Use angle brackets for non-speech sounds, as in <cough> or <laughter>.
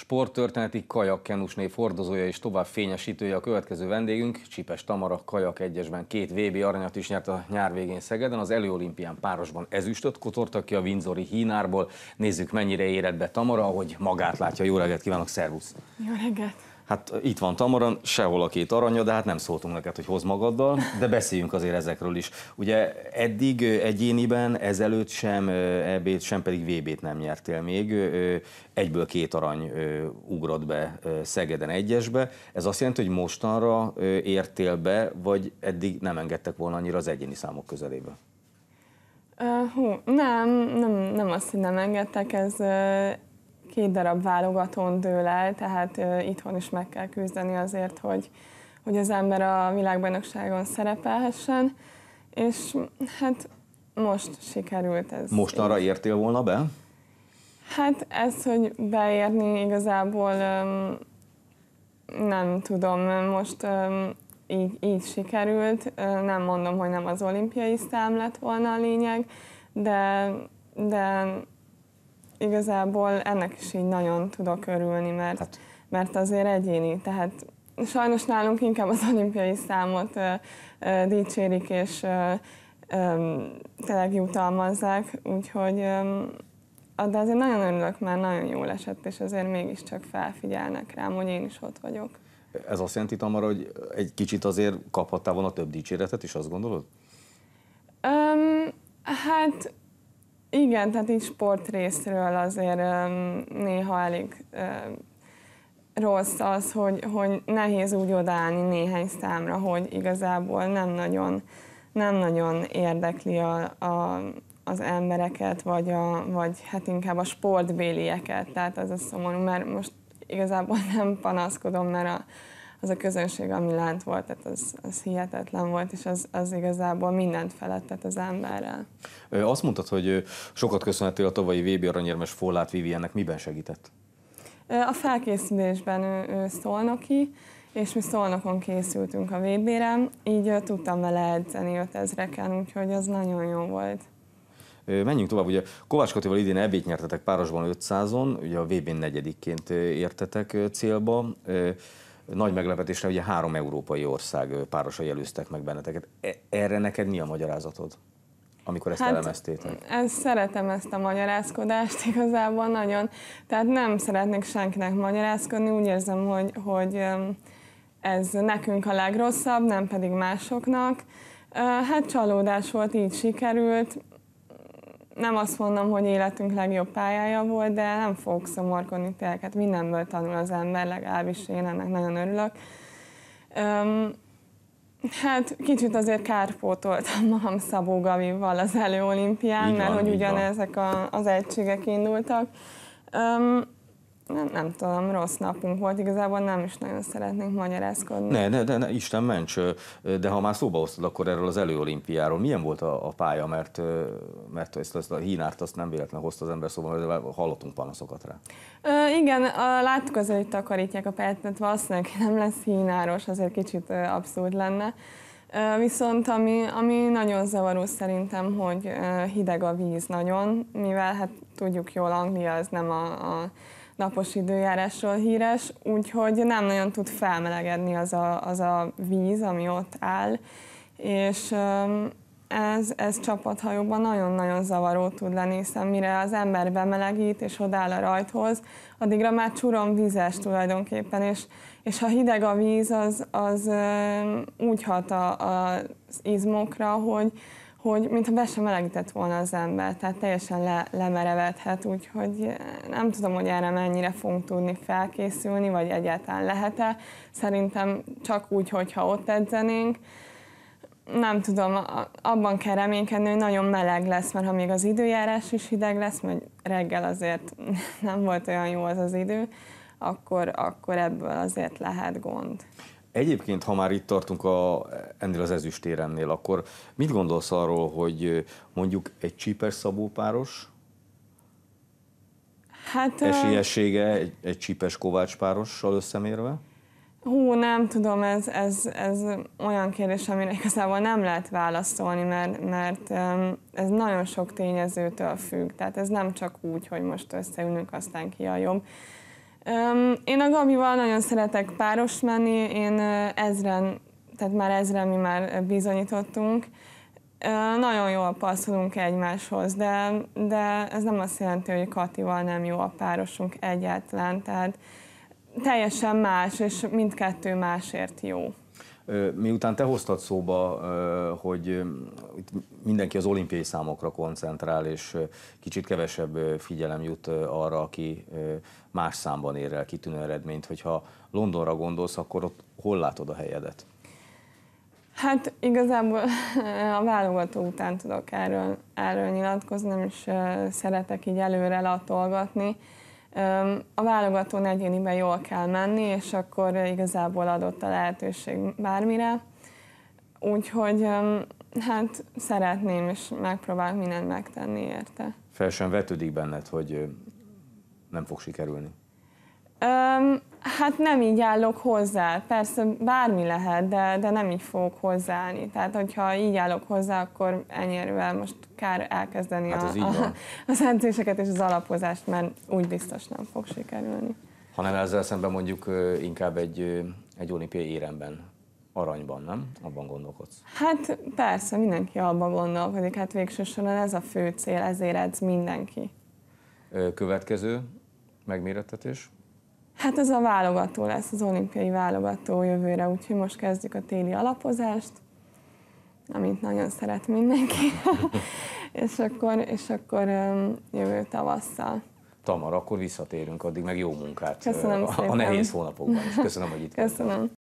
Sporttörténeti kajakkenus név fordozója és tovább fényesítője a következő vendégünk, Csipes Tamara kajak egyesben két VB aranyat is nyert a nyár végén Szegeden, az előolimpián párosban ezüstöt kotortak ki a Windsori hínárból. Nézzük mennyire érett be Tamara, ahogy magát látja. Jó reggelt kívánok, szervusz! Jó reggelt! Hát itt van Tamaran, sehol a két aranya, de hát nem szóltunk neked, hogy hoz magaddal, de beszéljünk azért ezekről is. Ugye eddig egyéniben, ezelőtt sem EB-t, sem pedig VB-t nem nyertél még. Egyből két arany ugrott be Szegeden egyesbe. Ez azt jelenti, hogy mostanra értél be, vagy eddig nem engedtek volna annyira az egyéni számok közelébe? Uh, hú, nem, nem, nem azt, hogy nem engedtek, ez két darab válogatón dől el, tehát itthon is meg kell küzdeni azért, hogy, hogy az ember a világbajnokságon szerepelhessen, és hát most sikerült ez. Most arra értél volna be? Hát ez, hogy beérni igazából nem tudom, most így, így sikerült. Nem mondom, hogy nem az olimpiai szám lett volna a lényeg, de, de igazából ennek is így nagyon tudok örülni, mert, hát. mert azért egyéni, tehát sajnos nálunk inkább az olimpiai számot ö, ö, dicsérik és ö, ö, tényleg jutalmazzák, úgyhogy ö, de azért nagyon örülök, mert nagyon jól esett, és azért mégiscsak felfigyelnek rám, hogy én is ott vagyok. Ez azt jelenti, Tamara, hogy egy kicsit azért kaphattál volna több dicséretet is, azt gondolod? Öm, hát igen, tehát így sport részről azért néha elég rossz az, hogy, hogy nehéz úgy odállni néhány számra, hogy igazából nem nagyon, nem nagyon érdekli a, a, az embereket, vagy, a, vagy hát inkább a sportbélieket. Tehát az a szomorú, mert most igazából <laughs> nem panaszkodom, mert a, az a közönség, ami lent volt, tehát az, az hihetetlen volt, és az, az igazából mindent felettet az emberrel. Azt mondtad, hogy sokat köszönhetél a tavalyi VB aranyérmes Follát Viviennek, miben segített? A felkészülésben ő, ő szolnoki, és mi szolnokon készültünk a vb re így tudtam vele edzeni 5000-eken, úgyhogy az nagyon jó volt. Menjünk tovább, ugye Kovács Katival idén ebét nyertetek párosban 500-on, ugye a VB-n negyedikként értetek célba nagy meglepetésre ugye három európai ország párosai előztek meg benneteket. E, erre neked mi a magyarázatod? amikor ezt hát, elemeztétek? Ez, szeretem ezt a magyarázkodást <laughs> igazából nagyon. Tehát nem szeretnék senkinek magyarázkodni, úgy érzem, hogy, hogy ez nekünk a legrosszabb, nem pedig másoknak. Hát csalódás volt, így sikerült nem azt mondom, hogy életünk legjobb pályája volt, de nem fogok szomorkodni tényleg. Hát mindenből tanul az ember, legalábbis én ennek nagyon örülök. Um, hát kicsit azért kárpótoltam magam Szabó Gavival az előolimpián, mert hogy ugyanezek a, az egységek indultak. Um, nem, nem tudom, rossz napunk volt, igazából nem is nagyon szeretnénk magyarázkodni. Ne, ne, ne, ne Isten ments, de ha már szóba hoztad akkor erről az előolimpiáról, milyen volt a, a pálya, mert, mert ezt, ezt a hínárt azt nem véletlenül hozta az ember, szóval hallottunk panaszokat rá. Ö, igen, a, láttuk azért, hogy takarítják a pályát, mert valószínűleg <laughs> nem lesz hínáros, azért kicsit abszurd lenne. Viszont ami, ami nagyon zavaró szerintem, hogy hideg a víz nagyon, mivel hát tudjuk jól, Anglia az nem a, a napos időjárásról híres, úgyhogy nem nagyon tud felmelegedni az a, az a víz, ami ott áll, és ez, ez csapathajóban nagyon-nagyon zavaró tud lenni, hiszen mire az ember bemelegít és odáll a rajthoz, addigra már csurom vizes tulajdonképpen, és, és ha hideg a víz, az, az úgy hat a, az izmokra, hogy, hogy mintha be sem melegített volna az ember, tehát teljesen le, lemerevedhet, úgyhogy eh, nem tudom, hogy erre mennyire fogunk tudni felkészülni, vagy egyáltalán lehet-e. Szerintem csak úgy, hogyha ott edzenénk, nem tudom, abban kell reménykedni, hogy nagyon meleg lesz, mert ha még az időjárás is hideg lesz, mert reggel azért <laughs> nem volt olyan jó az az idő, akkor, akkor ebből azért lehet gond. Egyébként, ha már itt tartunk a, ennél az ezüstéremnél, akkor mit gondolsz arról, hogy mondjuk egy csípes szabó páros hát, esélyessége egy, egy csípes kovács párossal összemérve? Hú, nem tudom, ez, ez, ez olyan kérdés, amire igazából nem lehet válaszolni, mert, mert ez nagyon sok tényezőtől függ. Tehát ez nem csak úgy, hogy most összeülünk, aztán ki a jobb. Én a Gabival nagyon szeretek páros menni, én ezren, tehát már ezren mi már bizonyítottunk. Nagyon jól passzolunk egymáshoz, de, de ez nem azt jelenti, hogy Katival nem jó a párosunk egyáltalán, tehát teljesen más, és mindkettő másért jó. Miután te hoztad szóba, hogy mindenki az olimpiai számokra koncentrál, és kicsit kevesebb figyelem jut arra, aki más számban ér el kitűnő eredményt, hogyha Londonra gondolsz, akkor ott hol látod a helyedet? Hát igazából a válogató után tudok erről, erről nyilatkozni, is szeretek így előre latolgatni. A válogatón egyéniben jól kell menni, és akkor igazából adott a lehetőség bármire. Úgyhogy hát szeretném, és megpróbálok mindent megtenni érte. Fel sem vetődik benned, hogy nem fog sikerülni? Öm, hát nem így állok hozzá. Persze bármi lehet, de, de nem így fogok hozzáállni. Tehát, hogyha így állok hozzá, akkor elnyerővel most kár elkezdeni hát a, a, <laughs> az edzéseket és az alapozást, mert úgy biztos nem fog sikerülni. Hanem ezzel szemben mondjuk inkább egy, egy olimpiai éremben aranyban, nem? Abban gondolkodsz? Hát persze, mindenki abban gondolkodik, hát végső soron ez a fő cél, ezért edz mindenki. Következő megmérettetés? Hát ez a válogató lesz, az olimpiai válogató jövőre, úgyhogy most kezdjük a téli alapozást, amit nagyon szeret mindenki, <laughs> és akkor, és akkor jövő tavasszal. Tamar, akkor visszatérünk, addig meg jó munkát Köszönöm a, a nehéz hónapokban, is. köszönöm, hogy itt Köszönöm. Voltál.